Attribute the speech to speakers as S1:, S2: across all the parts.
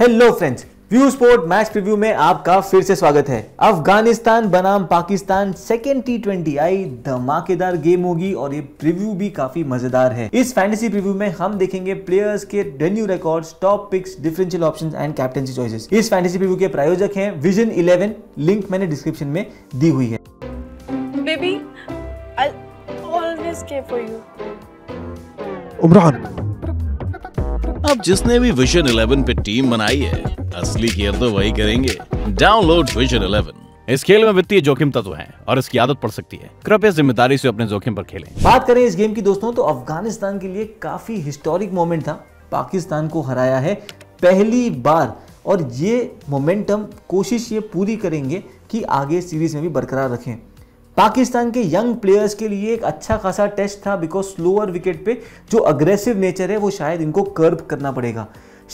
S1: Hello friends view sport match preview में आपका फिर से स्वागत है अफगानिस्तान बनाम पाकिस्तान सेकेंड टी ट्वेंटी आई धमाकेदार गेम होगी और ये प्रीव्यू भी काफी मजेदार है इस फैंटेसी प्रीव्यू में हम देखेंगे प्लेयर्स के venue record top picks differential options and captaincy choices इस फैंटेसी प्रीव्यू के प्रायोजक हैं विजन इलेवन लिंक मैंने डिस्क्रिप्शन में दी हुई है Baby, I always care for you अब जिसने भी विजन 11 पे टीम बनाई है असली केयर तो वही करेंगे डाउनलोड विजन 11 इस खेल में वित्तीय जोखिम तत्व है और इसकी आदत पड़ सकती है कृपया जिम्मेदारी से अपने जोखिम पर खेलें। बात करें इस गेम की दोस्तों तो अफगानिस्तान के लिए काफी हिस्टोरिक मोमेंट था पाकिस्तान को हराया है पहली बार और ये मोमेंटम कोशिश ये पूरी करेंगे कि आगे सीरीज में भी बरकरार रखें पाकिस्तान के यंग प्लेयर्स के लिए एक अच्छा खासा टेस्ट था बिकॉज स्लोअर विकेट पे जो अग्रेसिव नेचर है वो शायद इनको कर्व करना पड़ेगा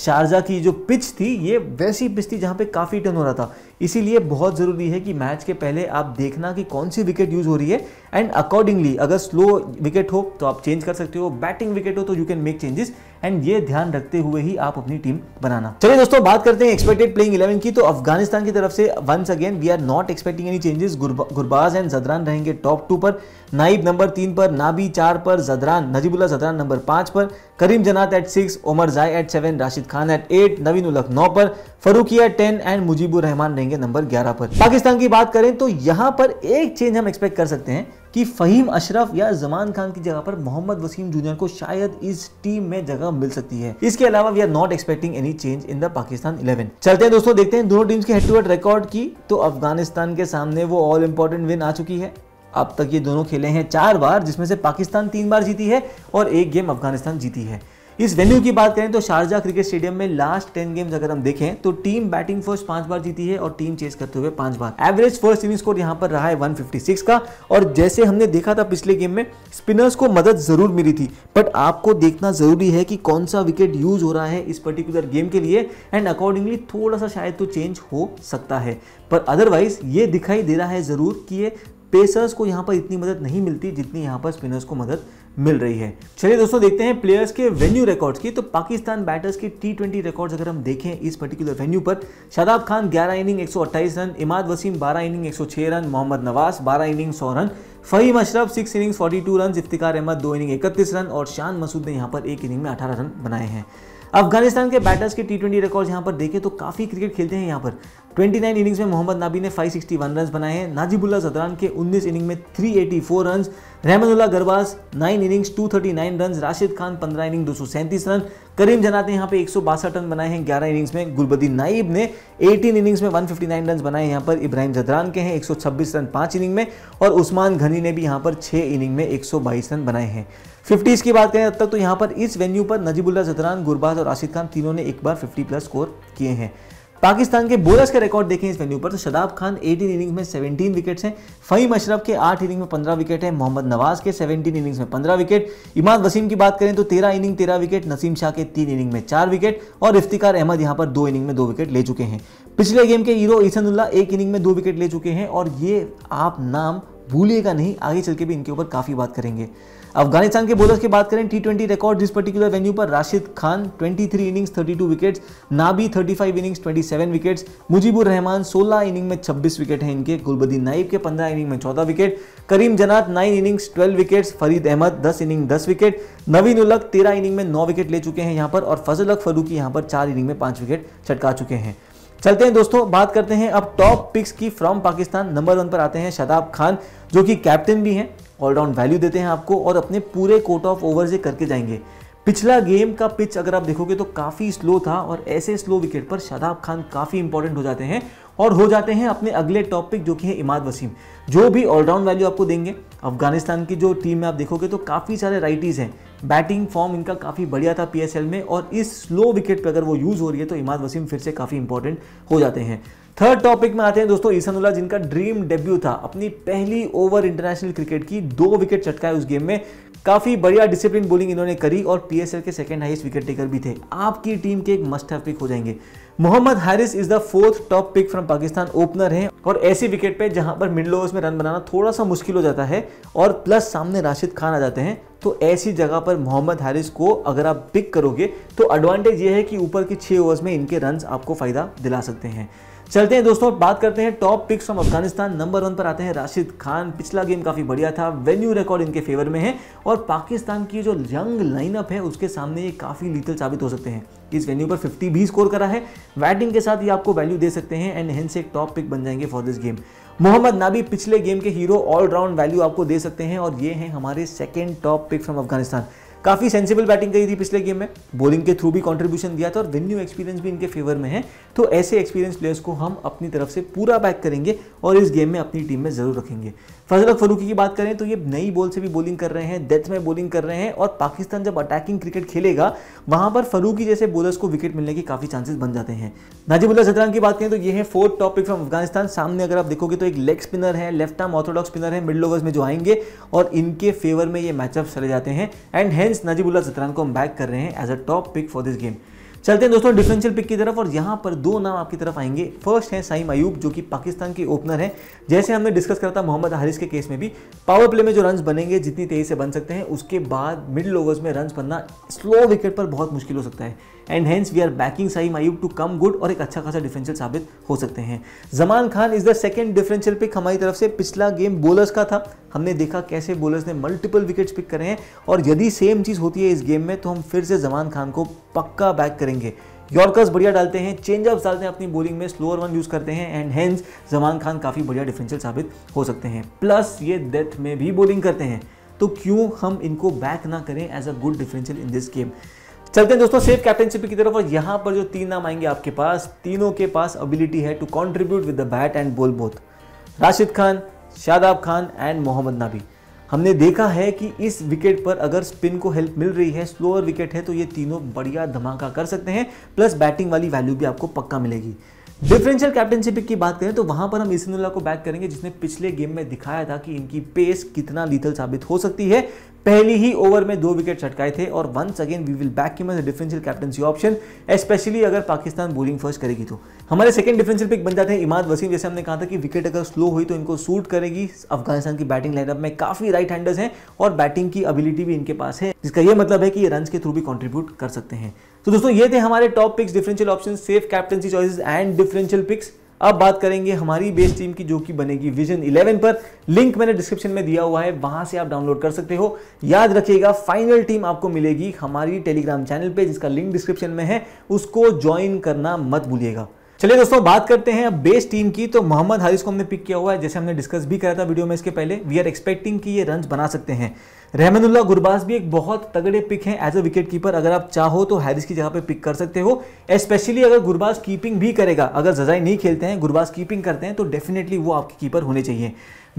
S1: शारजा की जो पिच थी ये वैसी पिच थी जहाँ पे काफ़ी टर्न हो रहा था इसीलिए बहुत ज़रूरी है कि मैच के पहले आप देखना कि कौन सी विकेट यूज़ हो रही है एंड अकॉर्डिंगली अगर स्लो विकेट हो तो आप चेंज कर सकते हो बैटिंग विकेट हो तो you can make changes and ये ध्यान रखते हुए ही आप अपनी टीम बनाना चलिए दोस्तों बात करते हैं एक्सपेक्टेड प्लेइंग इलेवन की तो अफगानिस्तान की तरफ से once again we are not expecting any changes Gurbaz and Zadran रहेंगे टॉप टू पर नाइब नंबर तीन पर नाबी चार पर जदरान नजीबुल्ला जदरान नंबर पांच पर Karim Janat at six Omarzai at seven Rashid Khan at eight Naveen ul Haq नौ पर फरूकिया टेन एंड मुजीबुर रहमान रहेंगे रहेंगे नंबर ग्यारह पर पाकिस्तान की बात करें तो यहाँ पर एक चेंज हम एक्सपेक्ट कर सकते हैं कि फ़हीम अशरफ या जमान खान की जगह पर मोहम्मद वसीम जूनियर को शायद इस टीम में जगह मिल सकती है इसके अलावा we are not expecting any change in the Pakistan 11 चलते हैं दोस्तों देखते हैं दोनों टीम्स के हेड टू हेड रिकॉर्ड की तो अफगानिस्तान के सामने वो ऑल इंपॉर्टेंट विन आ चुकी है अब तक ये दोनों खेले हैं चार बार जिसमें से पाकिस्तान तीन बार जीती है और एक गेम अफगानिस्तान जीती है इस वेन्यू की बात करें तो शारजा क्रिकेट स्टेडियम में लास्ट टेन गेम्स अगर हम देखें तो टीम बैटिंग फर्स्ट पांच बार जीती है और टीम चेस करते हुए पांच बार एवरेज फर्स्ट इनिंग स्कोर यहाँ पर रहा है 156 का और जैसे हमने देखा था पिछले गेम में स्पिनर्स को मदद जरूर मिली थी बट आपको देखना जरूरी है कि कौन सा विकेट यूज हो रहा है इस पर्टिकुलर गेम के लिए एंड अकॉर्डिंगली थोड़ा सा शायद तो चेंज हो सकता है पर अदरवाइज ये दिखाई दे रहा है जरूर कि ये पेसर्स को यहाँ पर इतनी मदद नहीं मिलती जितनी यहाँ पर स्पिनर्स को मदद मिल रही है चलिए दोस्तों देखते हैं प्लेयर्स के वेन्यू रिकॉर्ड्स की तो पाकिस्तान बैटर्स के टी ट्वेंटी रिकॉर्ड्स अगर हम देखें इस पर्टिकुलर वेन्यू पर Shadab Khan 11 inning 128 run Imad Wasim 12 inning 106 run Mohammad Nawaz 12 inning 100 run Faheem Ashraf six innings 42 run Iftikhar Ahmed दो इनिंग इकतीस रन और शान मसूद ने यहाँ पर एक इनिंग में अठारह रन बनाए हैं अफगानिस्तान के बैटर्स के टी ट्वेंटी रिकॉर्ड यहाँ पर देखें तो काफ़ी क्रिकेट खेलते हैं यहाँ पर 29 इनिंग्स में मोहम्मद नबी ने 561 रन बनाए हैं नाजिबुल्ला जदरान के 19 इनिंग में 384 run Rahmanullah Gurbaz 9 innings 239 run Rashid Khan 15 inning दो रन करीम जनाते यहाँ पे एक रन बनाए हैं 11 इनिंग्स में गुलबदी नाइब ने 18 इनिंग्स में 159 रन बनाए यहाँ पर इब्राहिम जदरान के हैं 126 रन पाँच इनिंग में और उस्मान घनी ने भी यहाँ पर छः इनिंग में एक रन बनाए हैं फिफ्टीज़ की बात करें अब तक तो यहाँ पर इस वेन्यू पर नजीबुल्ला जदरान गुरबाज और राशिद खान तीनों ने एक बार फिफ्टी प्लस स्कोर किए हैं पाकिस्तान के बोलर्स का रिकॉर्ड देखें इस वेन्यू पर तो शदाब खान 18 इनिंग्स में 17 विकेट्स हैं फहीम अशरफ के 8 इनिंग में 15 विकेट हैं मोहम्मद नवाज के 17 इनिंग्स में 15 विकेट इमाद वसीम की बात करें तो 13 इनिंग 13 विकेट नसीम शाह के 3 इनिंग में 4 विकेट और इफ्तिकार अहमद यहां पर दो इनिंग में दो विकेट ले चुके हैं पिछले गेम के हीरो ईसनुल्ला एक इनिंग में दो विकेट ले चुके हैं और ये आप नाम भूलिएगा नहीं आगे चल के भी इनके ऊपर काफ़ी बात करेंगे अफगानिस्तान के बोलर की बात करें टी ट्वेंटी रिकॉर्ड जिस पर्टिकुलर वेन्यू पर Rashid Khan 23 innings 32 wickets Nabi 35 innings 27 wickets Mujeebur Rahman 16 inning में 26 विकेट हैं इनके गुलबदीन नाइब के 15 इनिंग में 14 wicket Karim Janat 9 innings 12 wickets Fareed Ahmad 10 inning 10 wicket Naveen ul Haq 13 inning में 9 विकेट ले चुके हैं यहाँ पर और फजल अक फरूकी यहाँ पर 4 इनिंग में 5 विकेट छटका चुके हैं चलते हैं दोस्तों बात करते हैं अब टॉप पिक्स की फ्रॉम पाकिस्तान नंबर वन पर आते हैं शताब खान जो कि कैप्टन भी हैं ऑलराउंड वैल्यू देते हैं आपको और अपने पूरे कोट ऑफ ओवर से करके जाएंगे पिछला गेम का पिच अगर आप देखोगे तो काफ़ी स्लो था और ऐसे स्लो विकेट पर शादाब खान काफ़ी इंपॉर्टेंट हो जाते हैं और हो जाते हैं अपने अगले टॉपिक जो कि है इमाद वसीम जो भी ऑलराउंड वैल्यू आपको देंगे अफगानिस्तान की जो टीम में आप देखोगे तो काफ़ी सारे राइटीज़ हैं बैटिंग फॉर्म इनका काफ़ी बढ़िया था पीएसएल में और इस स्लो विकेट पर अगर वो यूज़ हो रही है तो इमाद वसीम फिर से काफ़ी इंपॉर्टेंट हो जाते हैं थर्ड टॉपिक में आते हैं दोस्तों ईसानुल्ला जिनका ड्रीम डेब्यू था अपनी पहली ओवर इंटरनेशनल क्रिकेट की दो विकेट चटकाए उस गेम में काफ़ी बढ़िया डिसिप्लिन बॉलिंग इन्होंने करी और पीएसएल के सेकंड हाईएस्ट विकेट टेकर भी थे आपकी टीम के एक मस्ट हैव पिक हो जाएंगे Mohammad Haris is the fourth top pick from Pakistan opener हैं और ऐसी विकेट पे जहां पर मिडल ओवर्स में रन बनाना थोड़ा सा मुश्किल हो जाता है और प्लस सामने राशिद खान आ जाते हैं तो ऐसी जगह पर मोहम्मद हारिस को अगर आप पिक करोगे तो एडवांटेज ये है कि ऊपर के छह ओवर्स में इनके रन आपको फ़ायदा दिला सकते हैं चलते हैं दोस्तों बात करते हैं top picks from Afghanistan number one पर आते हैं राशिद खान पिछला गेम काफ़ी बढ़िया था वेन्यू रिकॉर्ड इनके फेवर में है और पाकिस्तान की जो यंग लाइनअप है उसके सामने ये काफ़ी लीथल साबित हो सकते हैं इस वेन्यू पर 50 भी स्कोर करा है बैटिंग के साथ ये आपको वैल्यू दे सकते हैं एंड हेंस एक टॉप पिक बन जाएंगे for this game Mohammad Nabi पिछले गेम के हीरो ऑलराउंड वैल्यू आपको दे सकते हैं और ये हैं हमारे second top pick from Afghanistan काफ़ी सेंसिबल बैटिंग करी थी पिछले गेम में बॉलिंग के थ्रू भी कॉन्ट्रीब्यूशन दिया था और वेन्यू एक्सपीरियंस भी इनके फेवर में है तो ऐसे एक्सपीरियंस प्लेयर्स को हम अपनी तरफ से पूरा बैक करेंगे और इस गेम में अपनी टीम में ज़रूर रखेंगे फजल फरूकी की बात करें तो ये नई बॉल से भी बॉलिंग कर रहे हैं डेथ में बॉलिंग कर रहे हैं और पाकिस्तान जब अटैकिंग क्रिकेट खेलेगा वहां पर फरूकी जैसे बॉलर्स को विकेट मिलने के काफ़ी चांसेस बन जाते हैं नाजिबुल्ला जतरान की बात करें तो ये है फोर्थ टॉपिक फ्रॉम अफगानिस्तान सामने अगर आप देखोगे तो एक लेग स्पिनर है लेफ्ट आर्म ऑर्थोडॉक्स स्पिनर है मिडल ओवर्स में जो आएंगे और इनके फेवर में ये मैचअप चले जाते हैं and hence guys Najibullah Zadran को हम बैक कर रहे हैं as a top pick for this game चलते हैं दोस्तों डिफरेंशियल पिक की तरफ और यहाँ पर दो नाम आपकी तरफ आएंगे फर्स्ट है साइम अयूब जो कि पाकिस्तान के ओपनर हैं जैसे हमने डिस्कस करा था मोहम्मद हारिस के केस में भी पावर प्ले में जो रन बनेंगे जितनी तेजी से बन सकते हैं उसके बाद मिडिल ओवर्स में रन बनना स्लो विकेट पर बहुत मुश्किल हो सकता है and hence we are backing Saim Ayub to come good और एक अच्छा खासा डिफरेंशियल साबित हो सकते हैं Zaman Khan is the second differential pick हमारी तरफ से पिछला गेम बोलर्स का था हमने देखा कैसे बोलर्स ने मल्टीपल विकेट्स पिक करे हैं और यदि सेम चीज़ होती है इस गेम में तो हम फिर से जमान खान को पक्का बैक करेंगे यॉर्कर्स बढ़िया डालते हैं चेंज अप्स डालते हैं अपनी बॉलिंग में स्लोअर वन यूज़ करते हैं एंड हैंस जमान खान काफ़ी बढ़िया डिफेंशियल साबित हो सकते हैं प्लस ये डेथ में भी बॉलिंग करते हैं तो क्यों हम इनको बैक ना करें as a good differential in this game चलते हैं दोस्तों सेफ कैप्टनशिप की तरफ और यहां पर जो तीन नाम आएंगे आपके पास तीनों के पास अबिलिटी है to contribute with the bat and ball both Rashid Khan Shadab Khan and Mohammad Nabi हमने देखा है कि इस विकेट पर अगर स्पिन को हेल्प मिल रही है स्लोअर विकेट है तो ये तीनों बढ़िया धमाका कर सकते हैं प्लस बैटिंग वाली वैल्यू भी आपको पक्का मिलेगी डिफरेंशियल कैप्टनशिप की बात करें तो वहां पर हम इसनुल्ला को बैक करेंगे जिसने पिछले गेम में दिखाया था कि इनकी पेस कितना लीथल साबित हो सकती है पहली ही ओवर में दो विकेट छटकाए थे और once again we will back की as differential captaincy option specially अगर पाकिस्तान बोलिंग फर्स्ट करेगी तो हमारे सेकंड डिफरेंशियल पिक बन जाते हैं इमाद वसीम जैसे हमने कहा था कि विकेट अगर स्लो हुई तो इनको सूट करेगी अफगानिस्तान की बैटिंग लाइनअप में काफी राइट हैंडर्स हैं और बैटिंग की एबिलिटी भी इनके पास है जिसका यह मतलब है कि ये रन के थ्रू भी कॉन्ट्रीब्यूट कर सकते हैं तो दोस्तों ये थे हमारे top picks differential option safe captaincy choices and differential picks अब बात करेंगे हमारी बेस टीम की जो कि बनेगी विजन 11 पर लिंक मैंने डिस्क्रिप्शन में दिया हुआ है वहां से आप डाउनलोड कर सकते हो याद रखिएगा फाइनल टीम आपको मिलेगी हमारी टेलीग्राम चैनल पे जिसका लिंक डिस्क्रिप्शन में है उसको ज्वाइन करना मत भूलिएगा चलिए दोस्तों बात करते हैं अब बेस टीम की तो मोहम्मद हारिस को हमने पिक किया हुआ है जैसे हमने डिस्कस भी करा था वीडियो में इसके पहले वी आर एक्सपेक्टिंग कि ये रन बना सकते हैं रहमनुल्ला गुरबाज भी एक बहुत तगड़े पिक हैं एज अ विकेट कीपर अगर आप चाहो तो हैरिस की जगह पे पिक कर सकते हो स्पेशली अगर गुरबाज कीपिंग भी करेगा अगर जजाई नहीं खेलते हैं गुरबाज कीपिंग करते हैं तो डेफिनेटली वो आपके कीपर होने चाहिए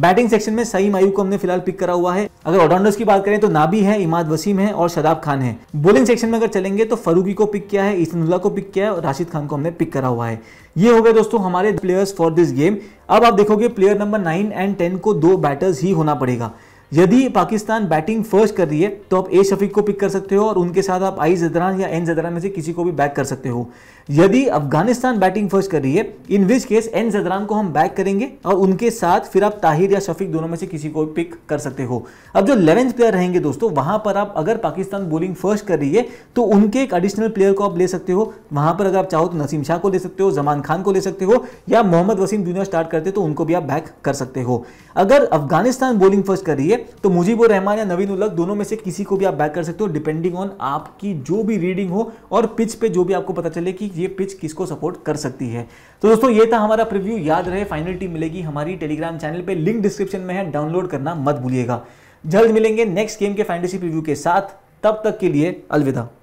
S1: बैटिंग सेक्शन में सईम मायू को हमने फिलहाल पिक करा हुआ है अगर ऑलराउंडर्स की बात करें तो नाबी है इमाद वसीम है और शदाब खान है बोलिंग सेक्शन में अगर चलेंगे तो फरूकी को पिक किया है इसनुल्ला को पिक किया है और राशिद खान को हमने पिक करा हुआ है ये हो गए दोस्तों हमारे प्लेयर्स फॉर दिस गेम अब आप देखोगे player number nine and ten को दो बैटर्स ही होना पड़ेगा यदि पाकिस्तान बैटिंग फर्स्ट कर रही है तो आप ए शफीक को पिक कर सकते हो और उनके साथ आप आई जदरान या एन जदरान में से किसी को भी बैक कर सकते हो यदि अफगानिस्तान बैटिंग फर्स्ट कर रही है इन विच केस एन जदरान को हम बैक करेंगे और उनके साथ फिर आप ताहिर या शफीक दोनों में से किसी को पिक कर सकते हो अब जो इलेवेंथ प्लेयर रहेंगे दोस्तों वहां पर आप अगर पाकिस्तान बॉलिंग फर्स्ट कर रही है तो उनके एक एडिशनल प्लेयर को आप ले सकते हो वहां पर अगर आप चाहो तो नसीम शाह को ले सकते हो जमान खान को ले सकते हो या मोहम्मद वसीम जूनियर स्टार्ट करते तो उनको भी आप बैक कर सकते हो अगर अफगानिस्तान बॉलिंग फर्स्ट कर रही है तो मुजीबुर रहमान या नवीन उलग दोनों में से किसी को भी आप बैक कर सकते हो डिपेंडिंग ऑन आपकी जो भी रीडिंग हो और पिच पे जो भी आपको पता चले कि ये पिच किसको सपोर्ट कर सकती है तो दोस्तों ये था हमारा प्रिव्यू याद रहे फाइनल टीम मिलेगी हमारी टेलीग्राम चैनल पे लिंक डिस्क्रिप्शन में है डाउनलोड करना मत भूलिएगा जल्द मिलेंगे नेक्स्ट गेम के फैंटेसी प्रिव्यू के साथ तब तक के लिए अलविदा